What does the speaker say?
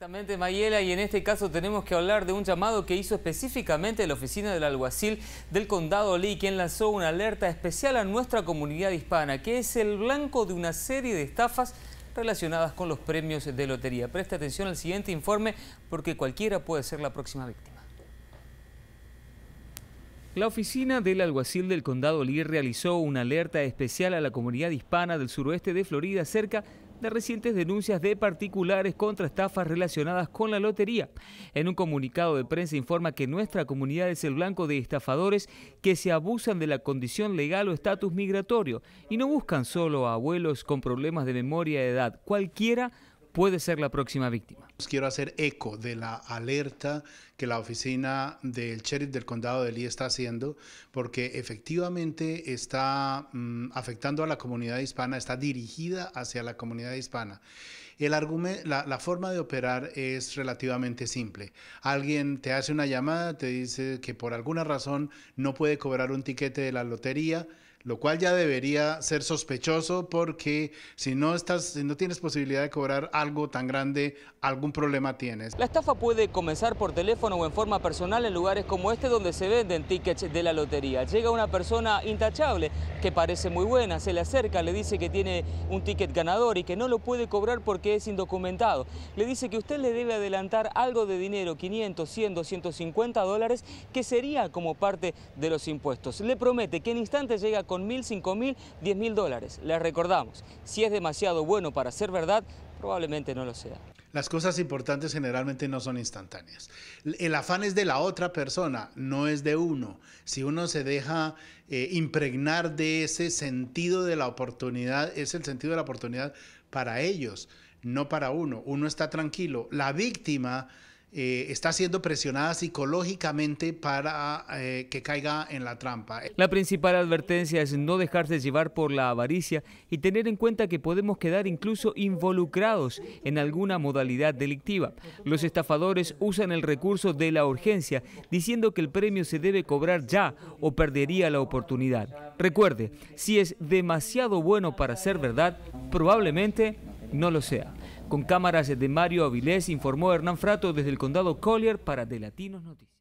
Exactamente, Mayela, y en este caso tenemos que hablar de un llamado que hizo específicamente la oficina del alguacil del condado Lee, quien lanzó una alerta especial a nuestra comunidad hispana, que es el blanco de una serie de estafas relacionadas con los premios de lotería. Presta atención al siguiente informe porque cualquiera puede ser la próxima víctima. La oficina del alguacil del condado Lee realizó una alerta especial a la comunidad hispana del suroeste de Florida cerca de recientes denuncias de particulares contra estafas relacionadas con la lotería. En un comunicado de prensa informa que nuestra comunidad es el blanco de estafadores que se abusan de la condición legal o estatus migratorio y no buscan solo a abuelos con problemas de memoria de edad. Cualquiera puede ser la próxima víctima. Quiero hacer eco de la alerta que la oficina del sheriff del condado de Lee está haciendo, porque efectivamente está mm, afectando a la comunidad hispana, está dirigida hacia la comunidad hispana. El argumento, la, forma de operar es relativamente simple. Alguien te hace una llamada, te dice que por alguna razón no puede cobrar un tiquete de la lotería, lo cual ya debería ser sospechoso porque si no estás, no tienes posibilidad de cobrar algo algo tan grande algún problema tienes. La estafa puede comenzar por teléfono o en forma personal en lugares como este donde se venden tickets de la lotería. Llega una persona intachable que parece muy buena, se le acerca, le dice que tiene un ticket ganador y que no lo puede cobrar porque es indocumentado. Le dice que usted le debe adelantar algo de dinero, 500, 100, 250 dólares, que sería como parte de los impuestos. Le promete que en instante llega con 1.000, 5.000, 10.000 dólares. ...le recordamos, si es demasiado bueno para ser verdad, Probablemente no lo sea. Las cosas importantes generalmente no son instantáneas. El afán es de la otra persona, no es de uno. Si uno se deja eh, impregnar de ese sentido de la oportunidad, es el sentido de la oportunidad para ellos, no para uno. Uno está tranquilo. La víctima eh, está siendo presionada psicológicamente para eh, que caiga en la trampa. La principal advertencia es no dejarse llevar por la avaricia y tener en cuenta que podemos quedar incluso involucrados en alguna modalidad delictiva. Los estafadores usan el recurso de la urgencia diciendo que el premio se debe cobrar ya o perdería la oportunidad. Recuerde, si es demasiado bueno para ser verdad, probablemente no lo sea. Con cámaras de Mario Avilés informó Hernán Frato desde el condado Collier para De Latinos Noticias.